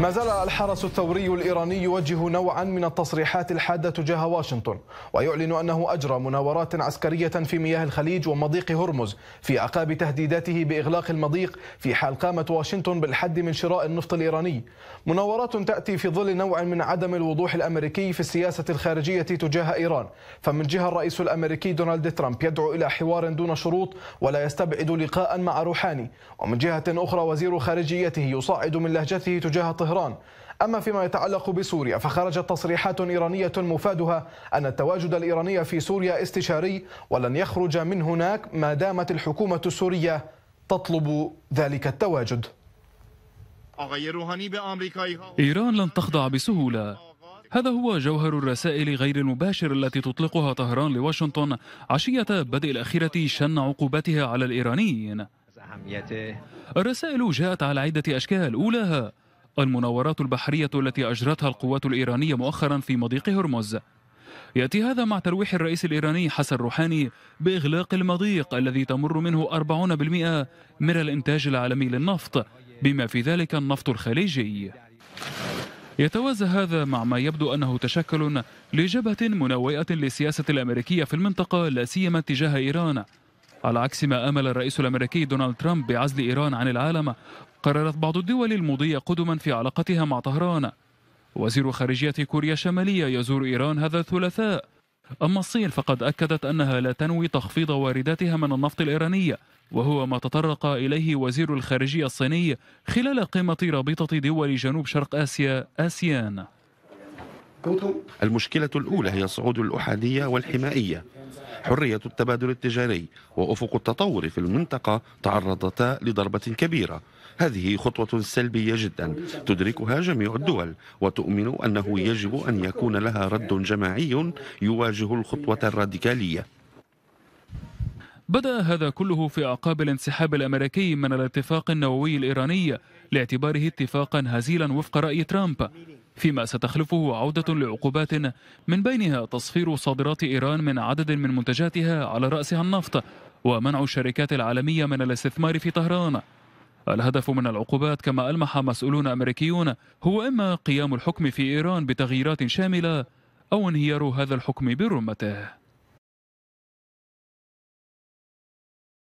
ما زال الحرس الثوري الإيراني يوجه نوعا من التصريحات الحادة تجاه واشنطن ويعلن أنه أجرى مناورات عسكرية في مياه الخليج ومضيق هرمز في أعقاب تهديداته بإغلاق المضيق في حال قامت واشنطن بالحد من شراء النفط الإيراني مناورات تأتي في ظل نوع من عدم الوضوح الأمريكي في السياسة الخارجية تجاه إيران فمن جهة الرئيس الأمريكي دونالد ترامب يدعو إلى حوار دون شروط ولا يستبعد لقاء مع روحاني ومن جهة أخرى وزير خارجيته يصعد من لهجته تجاه طهران أما فيما يتعلق بسوريا فخرجت تصريحات إيرانية مفادها أن التواجد الإيراني في سوريا استشاري ولن يخرج من هناك ما دامت الحكومة السورية تطلب ذلك التواجد إيران لن تخضع بسهولة هذا هو جوهر الرسائل غير المباشر التي تطلقها طهران لواشنطن عشية بدء الأخيرة شن عقوباتها على الإيرانيين الرسائل جاءت على عدة أشكال أولاها المناورات البحرية التي أجرتها القوات الإيرانية مؤخرا في مضيق هرمز يأتي هذا مع ترويح الرئيس الإيراني حسن روحاني بإغلاق المضيق الذي تمر منه 40% من الإنتاج العالمي للنفط بما في ذلك النفط الخليجي يتوازى هذا مع ما يبدو أنه تشكل لجبهة منوئة للسياسة الأمريكية في المنطقة لا سيما تجاه إيران على عكس ما امل الرئيس الامريكي دونالد ترامب بعزل ايران عن العالم قررت بعض الدول المضي قدما في علاقتها مع طهران وزير خارجيه كوريا الشماليه يزور ايران هذا الثلاثاء اما الصين فقد اكدت انها لا تنوي تخفيض وارداتها من النفط الايراني وهو ما تطرق اليه وزير الخارجيه الصيني خلال قمه رابطه دول جنوب شرق اسيا اسيان المشكلة الأولى هي صعود الأحادية والحمائية حرية التبادل التجاري وأفق التطور في المنطقة تعرضتا لضربة كبيرة هذه خطوة سلبية جدا تدركها جميع الدول وتؤمن أنه يجب أن يكون لها رد جماعي يواجه الخطوة الراديكالية بدأ هذا كله في أعقاب الانسحاب الأمريكي من الاتفاق النووي الإيراني لاعتباره اتفاقا هزيلا وفق رأي ترامب فيما ستخلفه عودة لعقوبات من بينها تصفير صادرات إيران من عدد من منتجاتها على رأسها النفط ومنع الشركات العالمية من الاستثمار في طهران الهدف من العقوبات كما ألمح مسؤولون أمريكيون هو إما قيام الحكم في إيران بتغييرات شاملة أو انهيار هذا الحكم برمته